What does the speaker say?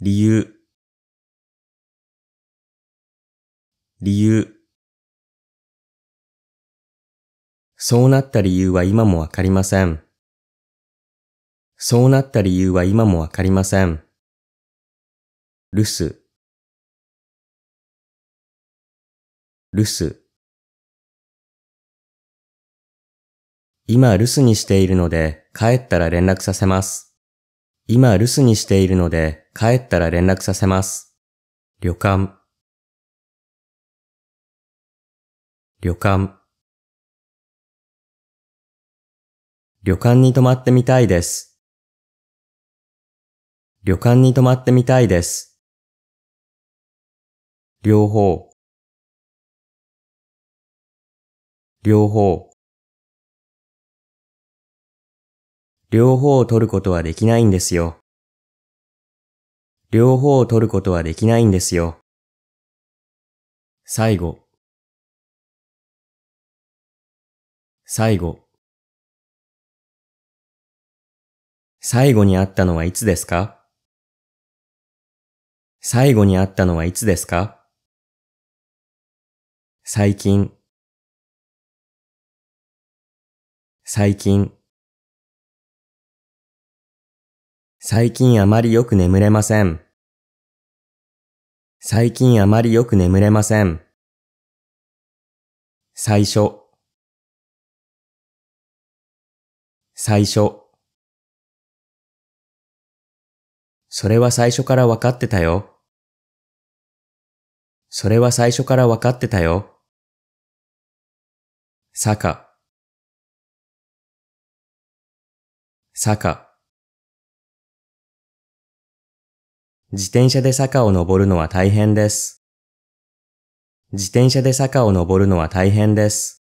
理由、理由。そうなった理由は今もわかりません。そうなった理由は今もわかりません。留守、留守。今留守にしているので帰ったら連絡させます。今留守にしているので帰ったら連絡させます。旅館、旅館。旅館に泊まってみたいです。旅館に泊まってみたいです。両方、両方。両方を取ることはできないんですよ。両方を取ることはできないんですよ。最後、最後。最後に会ったのはいつですか最後に会ったのはいつですか最近、最近。最近あまりよく眠れません。最近あまりよく眠れません。最初最初それは最初からわかってたよ。それは最初からわかってたよ。坂坂自転車で坂を登るのは大変です。自転車で坂を登るのは大変です。